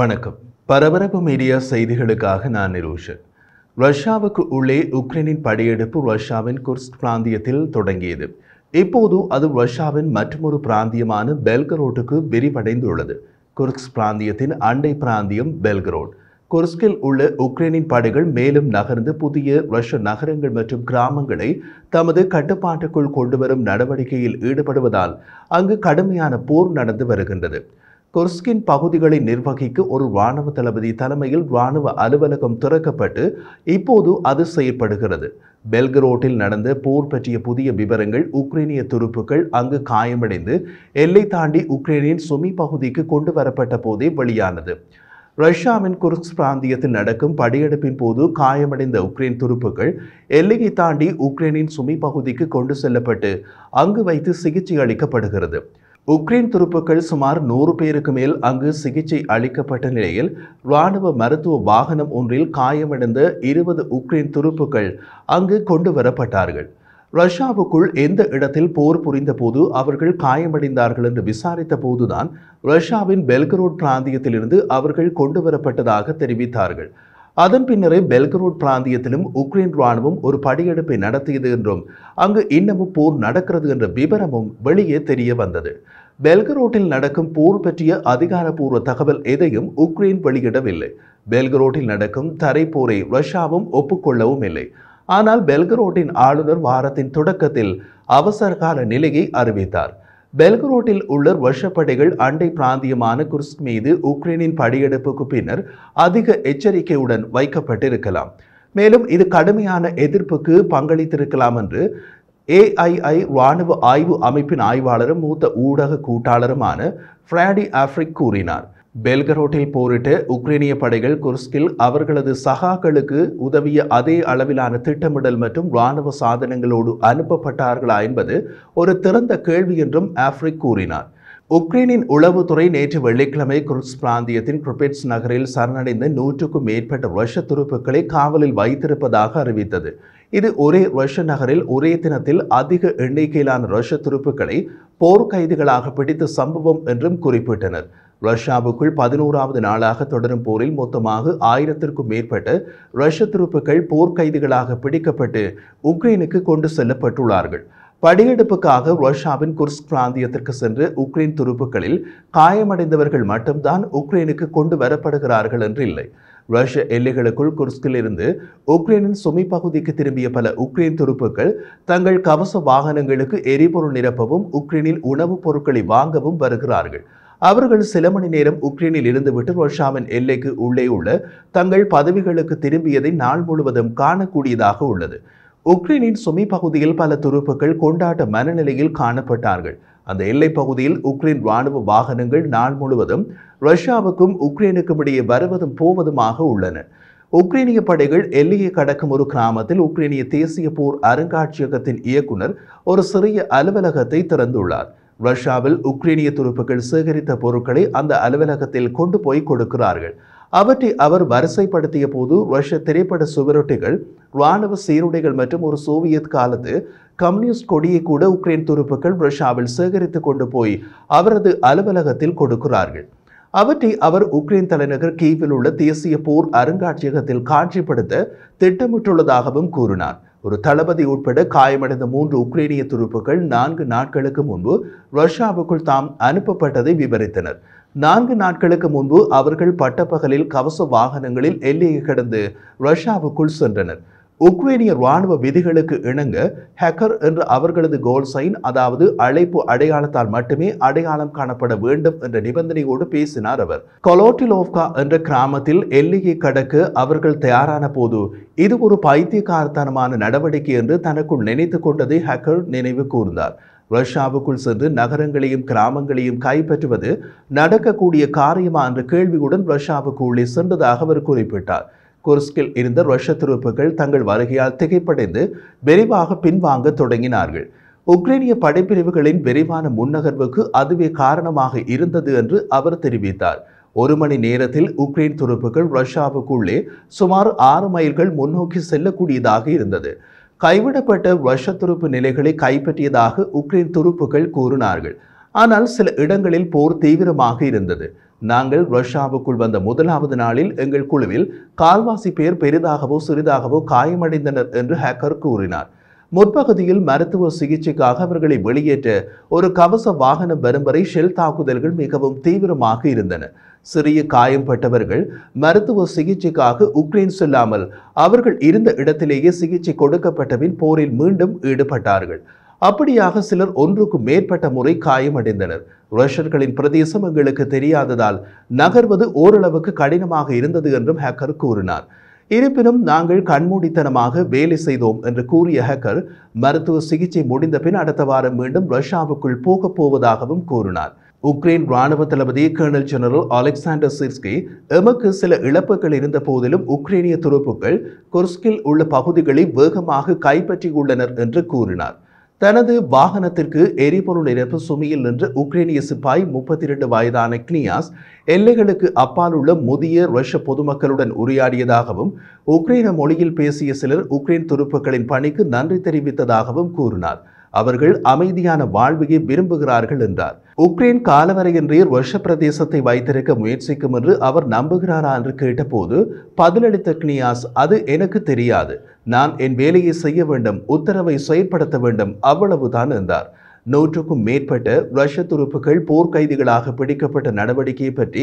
வணக்கம் பரபரப்பு மீடியா செய்திகளுக்காக நான் நிரூஷன் ரஷ்யாவுக்கு உள்ளே உக்ரைனின் படையெடுப்பு ரஷ்யாவின் குர்ஸ் பிராந்தியத்தில் தொடங்கியது இப்போது அது ரஷ்யாவின் மற்றொரு பிராந்தியமான பெல்கரோட்டுக்கு விரிவடைந்துள்ளது குர்ஸ் பிராந்தியத்தின் அண்டை பிராந்தியம் பெல்கரோட் குர்ஸ்கில் உள்ள உக்ரைனின் படைகள் மேலும் நகர்ந்து புதிய ரஷ்ய நகரங்கள் மற்றும் கிராமங்களை தமது கட்டுப்பாட்டுக்குள் கொண்டுவரும் நடவடிக்கையில் ஈடுபடுவதால் அங்கு கடுமையான போர் நடந்து வருகின்றது குர்ஸ்கின் பகுதிகளை நிர்வகிக்க ஒரு இராணுவ தளபதி தலைமையில் இராணுவ அலுவலகம் திறக்கப்பட்டு இப்போது அது செயற்படுகிறது பெல்கரோட்டில் நடந்த போர் பற்றிய புதிய விவரங்கள் உக்ரைனிய துருப்புக்கள் அங்கு காயமடைந்து எல்லை தாண்டி உக்ரைனின் சுமி பகுதிக்கு கொண்டு வரப்பட்ட போதே வெளியானது ரஷ்யாவின் குர்ஸ் பிராந்தியத்தில் நடக்கும் படையெடுப்பின் போது காயமடைந்த உக்ரைன் துருப்புகள் எல்லையை தாண்டி உக்ரைனின் சுமி பகுதிக்கு கொண்டு செல்லப்பட்டு அங்கு வைத்து சிகிச்சை அளிக்கப்படுகிறது உக்ரைன் துருப்புக்கள் சுமார் நூறு பேருக்கு மேல் அங்கு சிகிச்சை அளிக்கப்பட்ட நிலையில் ராணுவ மருத்துவ வாகனம் ஒன்றில் காயமடைந்த இருபது உக்ரைன் துருப்புக்கள் அங்கு கொண்டு வரப்பட்டார்கள் ரஷ்யாவுக்குள் எந்த இடத்தில் போர் புரிந்த போது அவர்கள் காயமடைந்தார்கள் என்று விசாரித்த போதுதான் ரஷ்யாவின் பெல்கரோட் பிராந்தியத்திலிருந்து அவர்கள் கொண்டு வரப்பட்டதாக தெரிவித்தார்கள் அதன் பின்னரே பெல்கரோட் பிராந்தியத்திலும் உக்ரைன் ராணுவம் ஒரு படையெடுப்பை நடத்தியது என்றும் அங்கு இன்னமும் போர் நடக்கிறது என்ற விவரமும் வெளியே தெரிய வந்தது பெல்கரோட்டில் நடக்கும் போர் பற்றிய அதிகாரப்பூர்வ தகவல் எதையும் உக்ரைன் வெளியிடவில்லை பெல்கரோட்டில் நடக்கும் தரைப்போரை ரஷ்யாவும் ஒப்புக்கொள்ளவும் இல்லை ஆனால் பெல்கரோட்டின் ஆளுநர் வாரத்தின் தொடக்கத்தில் அவசரகால நிலையை அறிவித்தார் பெல்கரோட்டில் உள்ள வருஷப்படைகள் அண்டை பிராந்தியமான குர்ஸ்க் மீது உக்ரைனின் படையெடுப்புக்கு பின்னர் அதிக எச்சரிக்கையுடன் வைக்கப்பட்டிருக்கலாம் மேலும் இது கடுமையான எதிர்ப்புக்கு பங்களித்திருக்கலாம் என்று ஏஐஐ ராணுவ ஆய்வு அமைப்பின் ஆய்வாளரும் மூத்த ஊடக கூட்டாளருமான ஃப்ராடி ஆஃப்ரிக் கூறினார் பெல்கரோட்டில் போரிட்டு உக்ரைனிய படைகள் குர்ஸ்கில் அவர்களது சகாக்களுக்கு உதவிய அதே அளவிலான திட்டமிடல் மற்றும் இராணுவ சாதனங்களோடு அனுப்பப்பட்டார்களா என்பது ஒரு திறந்த கேள்வி என்றும் ஆப்ரிக் கூறினார் உக்ரைனின் உளவுத்துறை நேற்று வெள்ளிக்கிழமை குர்ஸ் பிராந்தியத்தின் குரிபெட்ஸ் நகரில் சரணடைந்த நூற்றுக்கும் மேற்பட்ட ரஷ்ய துருப்புக்களை காவலில் வைத்திருப்பதாக அறிவித்தது இது ஒரே ரஷ்ய நகரில் ஒரே தினத்தில் அதிக எண்ணிக்கையிலான ரஷ்ய துருப்புக்களை போர்க்கைதிகளாக பிடித்த சம்பவம் என்றும் குறிப்பிட்டனர் ரஷ்யாவுக்குள் பதினோராவது நாளாக தொடரும் போரில் மொத்தமாக ஆயிரத்திற்கும் மேற்பட்ட ரஷ்ய துருப்புக்கள் போர்க்கைதிகளாக பிடிக்கப்பட்டு உக்ரைனுக்கு கொண்டு செல்லப்பட்டுள்ளார்கள் படியெடுப்புக்காக ரஷ்யாவின் குர்ஸ்க் பிராந்தியத்திற்கு சென்று உக்ரைன் துருப்புக்களில் காயமடைந்தவர்கள் மட்டும்தான் உக்ரைனுக்கு கொண்டு வரப்படுகிறார்கள் என்று இல்லை ரஷ்ய எல்லைகளுக்குள் குர்ஸ்கில் இருந்து உக்ரைனின் சுமி பகுதிக்கு திரும்பிய பல உக்ரைன் துருப்புக்கள் தங்கள் கவச வாகனங்களுக்கு எரிபொருள் நிரப்பவும் உக்ரைனில் உணவுப் பொருட்களை வாங்கவும் வருகிறார்கள் அவர்கள் சில மணி நேரம் உக்ரைனில் இருந்துவிட்டு ரஷ்யாவின் எல்லைக்கு உள்ளே உள்ள தங்கள் பதவிகளுக்கு திரும்பியதை நாள் முழுவதும் காணக்கூடியதாக உள்ளது உக்ரைனின் சுமி பகுதியில் பல துருப்புக்கள் கொண்டாட்ட மனநிலையில் காணப்பட்டார்கள் அந்த எல்லை பகுதியில் உக்ரைன் ராணுவ வாகனங்கள் நாள் முழுவதும் ரஷ்யாவுக்கும் உக்ரைனுக்கும் இடையே வருவதும் போவதுமாக உள்ளன உக்ரைனிய படைகள் எல்லையை கடக்கும் ஒரு கிராமத்தில் உக்ரைனிய தேசிய போர் அருங்காட்சியகத்தின் இயக்குனர் ஒரு சிறிய அலுவலகத்தை திறந்துள்ளார் ரஷ்யாவில் உக்ரைனிய துருப்புகள் சேகரித்த பொருட்களை அந்த அலுவலகத்தில் கொண்டு போய் கொடுக்கிறார்கள் அவற்றை அவர் வரிசைப்படுத்திய போது ரஷ்ய திரைப்பட சுவரொட்டிகள் இராணுவ சீருடைகள் மற்றும் ஒரு சோவியத் காலத்து கம்யூனிஸ்ட் கொடியை கூட உக்ரைன் துருப்புகள் ரஷ்யாவில் சேகரித்து கொண்டு போய் அவரது அலுவலகத்தில் கொடுக்கிறார்கள் அவற்றை அவர் உக்ரைன் தலைநகர் கீவில் உள்ள தேசிய போர் அருங்காட்சியகத்தில் காட்சிப்படுத்த திட்டமிட்டுள்ளதாகவும் கூறினார் ஒரு தளபதி உட்பட காயமடைந்த மூன்று உக்ரைனிய துருப்புகள் நான்கு நாட்களுக்கு முன்பு ரஷ்யாவுக்குள் தாம் அனுப்பப்பட்டதை விவரித்தனர் நான்கு நாட்களுக்கு முன்பு அவர்கள் பட்டப்பகலில் கவச வாகனங்களில் எல்லையை கடந்து ரஷ்யாவுக்குள் சென்றனர் உக்ரைனிய ராணுவ விதிகளுக்கு இணங்க ஹேக்கர் என்ற அவர்களது கோல் சைன் அதாவது அழைப்பு அடையாளத்தால் மட்டுமே அடையாளம் காணப்பட வேண்டும் என்ற நிபந்தனையோடு பேசினார் அவர் கொலோட்டிலோவ்கா என்ற கிராமத்தில் எல்லையை கடக்க அவர்கள் தயாரான போது இது ஒரு பைத்தியக்காரத்தனமான நடவடிக்கை என்று தனக்குள் நினைத்துக் கொண்டதை ஹேக்கர் நினைவு கூர்ந்தார் ரஷ்யாவுக்குள் சென்று நகரங்களையும் கிராமங்களையும் கைப்பற்றுவது நடக்கக்கூடிய காரியமா என்ற கேள்வியுடன் ரஷ்யாவுக்கு உள்ளே சென்றதாக அவர் குறிப்பிட்டார் குர்ஸ்கில் இருந்த ரஷ்ய துருப்புகள் தங்கள் வருகையால் திகைப்படைந்து விரைவாக பின்வாங்க தொடங்கினார்கள் உக்ரைனிய படைப்பிரிவுகளின் விரைவான முன்னகர்வுக்கு அதுவே காரணமாக இருந்தது என்று அவர் தெரிவித்தார் ஒரு மணி நேரத்தில் உக்ரைன் துருப்புகள் ரஷ்யாவுக்குள்ளே சுமார் ஆறு மைல்கள் முன்னோக்கி செல்லக்கூடியதாக இருந்தது கைவிடப்பட்ட ரஷ்ய துருப்பு நிலைகளை கைப்பற்றியதாக உக்ரைன் துருப்புகள் கூறினார்கள் ஆனால் சில இடங்களில் போர் தீவிரமாக இருந்தது நாங்கள் ரஷ்யாவுக்குள் வந்த முதலாவது நாளில் எங்கள் குழுவில் கால்வாசி பேர் பெரிதாகவோ சிறிதாகவோ காயமடைந்தனர் என்று ஹேக்கர் கூறினார் முற்பகுதியில் மருத்துவ சிகிச்சைக்காக அவர்களை வெளியேற்ற ஒரு கவச வாகனம் வரும் வரை ஷெல் தாக்குதல்கள் மிகவும் தீவிரமாக இருந்தன சிறிய காயம் பட்டவர்கள் மருத்துவ சிகிச்சைக்காக உக்ரைன் செல்லாமல் அவர்கள் இருந்த இடத்திலேயே சிகிச்சை கொடுக்கப்பட்டபின் போரில் மீண்டும் ஈடுபட்டார்கள் அப்படியாக சிலர் ஒன்றுக்கு மேற்பட்ட முறை காயமடைந்தனர் ரஷ்யர்களின் பிரதேசம் எங்களுக்கு தெரியாததால் நகர்வது ஓரளவுக்கு கடினமாக இருந்தது என்றும் ஹேக்கர் கூறினார் இருப்பினும் நாங்கள் கண்மூடித்தனமாக வேலை செய்தோம் என்று கூறிய ஹேக்கர் மருத்துவ சிகிச்சை முடிந்த பின் அடுத்த வாரம் மீண்டும் ரஷ்யாவுக்குள் போகப் போவதாகவும் கூறினார் உக்ரைன் ராணுவ தளபதி கர்னல் ஜெனரல் அலெக்சாண்டர் சிர்ஸ்கி எமக்கு சில இழப்புகள் இருந்த போதிலும் உக்ரைனிய துருப்புகள் குர்ஸ்கில் உள்ள பகுதிகளை வேகமாக கைப்பற்றியுள்ளனர் என்று கூறினார் தனது வாகனத்திற்கு எரிபொருள் நிரப்பு சுமையில் நின்று உக்ரைனிய சிப்பாய் முப்பத்தி இரண்டு வயதான கினியாஸ் எல்லைகளுக்கு அப்பால் உள்ள முதிய ரஷ்ய பொதுமக்களுடன் உரையாடியதாகவும் உக்ரைன மொழியில் பேசிய சிலர் உக்ரைன் துருப்புக்களின் பணிக்கு நன்றி தெரிவித்ததாகவும் கூறினார் அவர்கள் அமைதியான வாழ்வையை விரும்புகிறார்கள் என்றார் உக்ரைன் காலவரையின்றி ரஷ்ய பிரதேசத்தை வைத்திருக்க முயற்சிக்கும் என்று அவர் நம்புகிறாரா என்று கேட்டபோது பதிலளித்த கினியாஸ் அது எனக்கு தெரியாது நான் என் வேலையை செய்ய வேண்டும் உத்தரவை செயற்படுத்த வேண்டும் அவ்வளவுதான் என்றார் நூற்றுக்கும் மேற்பட்ட ரஷ்ய துருப்புகள் போர்க்கைதிகளாக பிடிக்கப்பட்ட நடவடிக்கையை பற்றி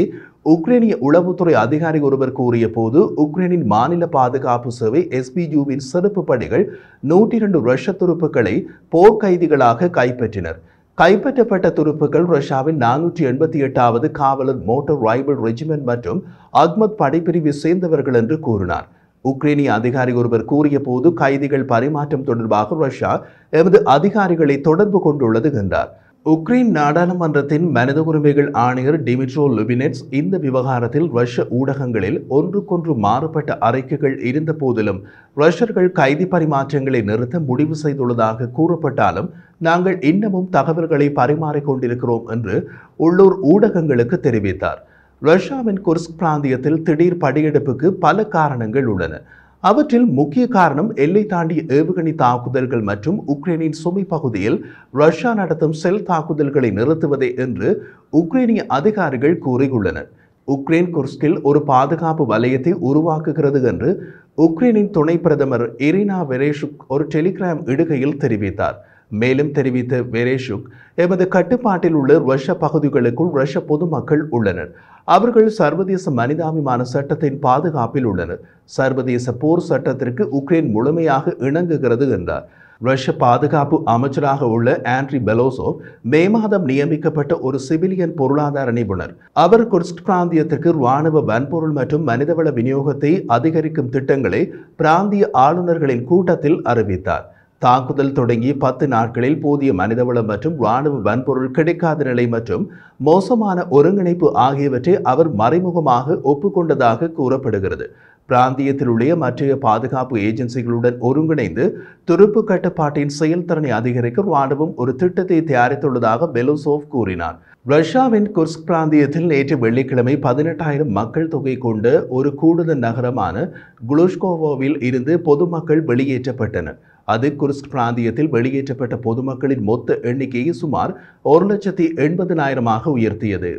உக்ரைனிய உளவுத்துறை அதிகாரி ஒருவர் கூறிய போது உக்ரைனின் மாநில பாதுகாப்பு சேவை எஸ்பிஜூவின் சிறப்பு படைகள் நூற்றி இரண்டு ரஷ்ய துருப்புகளை போர்க்கைதிகளாக கைப்பற்றினர் கைப்பற்றப்பட்ட துருப்புகள் ரஷ்யாவின் நானூற்றி எண்பத்தி எட்டாவது காவலர் மோட்டார் ரைபிள் ரெஜிமெண்ட் மற்றும் அக்மத் படைப்பிரிவை சேர்ந்தவர்கள் என்று கூறினார் உக்ரைனிய அதிகாரி ஒருவர் கூறிய போது கைதிகள் பரிமாற்றம் தொடர்பாக ரஷ்யா எமது அதிகாரிகளை தொடர்பு கொண்டுள்ளது என்றார் உக்ரைன் நாடாளுமன்றத்தின் மனித உரிமைகள் ஆணையர் டிமிட்ரோ லுபினெட்ஸ் இந்த விவகாரத்தில் ரஷ்ய ஊடகங்களில் ஒன்றுக்கொன்று மாறுபட்ட அறிக்கைகள் இருந்த போதிலும் ரஷ்யர்கள் கைதி பரிமாற்றங்களை நிறுத்த முடிவு செய்துள்ளதாக கூறப்பட்டாலும் நாங்கள் இன்னமும் தகவல்களை பரிமாறிக்கொண்டிருக்கிறோம் என்று உள்ளூர் ஊடகங்களுக்கு தெரிவித்தார் ரஷ்யாவின் குர்ஸ்க் பிராந்தியத்தில் திடீர் படியெடுப்புக்கு பல காரணங்கள் உள்ளன அவற்றில் முக்கிய காரணம் எல்லை தாண்டி ஏவுகணை தாக்குதல்கள் மற்றும் உக்ரைனின் சுமை பகுதியில் ரஷ்யா நடத்தும் செல் தாக்குதல்களை நிறுத்துவதே என்று உக்ரைனிய அதிகாரிகள் கூறியுள்ளனர் உக்ரைன் குர்ஸ்கில் ஒரு பாதுகாப்பு வலயத்தை உருவாக்குகிறது என்று உக்ரைனின் துணை பிரதமர் இரினா வெரேஷுக் ஒரு டெலிகிராம் இடுகையில் தெரிவித்தார் மேலும் தெரிவித்த வெரேஷுக் எமது கட்டுப்பாட்டில் உள்ள ரஷ்ய பகுதிகளுக்குள் ரஷ்ய பொதுமக்கள் உள்ளனர் அவர்கள் சர்வதேச மனிதாபிமான சட்டத்தின் பாதுகாப்பில் உள்ளனர் சர்வதேச போர் சட்டத்திற்கு உக்ரைன் முழுமையாக இணங்குகிறது என்றார் ரஷ்ய பாதுகாப்பு அமைச்சராக உள்ள ஆண்ட்ரி பெலோசோ மே மாதம் நியமிக்கப்பட்ட ஒரு சிவிலியன் பொருளாதார நிபுணர் அவர் குர்ஸ்ட் பிராந்தியத்திற்கு ராணுவ வன்பொருள் மற்றும் மனிதவள விநியோகத்தை அதிகரிக்கும் திட்டங்களை பிராந்திய ஆளுநர்களின் கூட்டத்தில் அறிவித்தார் தாக்குதல் தொடங்கி பத்து நாட்களில் போதிய மனிதவளம் மற்றும் ராணுவ வன்பொருள் கிடைக்காத நிலை மற்றும் மோசமான ஒருங்கிணைப்பு ஆகியவற்றை அவர் மறைமுகமாக ஒப்புக்கொண்டதாக கூறப்படுகிறது பிராந்தியத்தில் உள்ள மற்ற பாதுகாப்பு ஏஜென்சிகளுடன் ஒருங்கிணைந்து துருப்பு கட்டுப்பாட்டின் செயல்திறனை அதிகரிக்க ராணுவம் ஒரு திட்டத்தை தயாரித்துள்ளதாக பெலோசோவ் கூறினார் ரஷ்யாவின் குர்ஸ்க் பிராந்தியத்தில் நேற்று வெள்ளிக்கிழமை பதினெட்டாயிரம் மக்கள் தொகை கொண்ட ஒரு கூடுதல் நகரமான குளுஷ்கோவோவில் இருந்து பொதுமக்கள் வெளியேற்றப்பட்டனர் அது குர்ஸ்க் பிராந்தியத்தில் வெளியேற்றப்பட்ட பொதுமக்களின் மொத்த எண்ணிக்கையை சுமார் ஒரு லட்சத்தி எண்பதினாயிரமாக உயர்த்தியது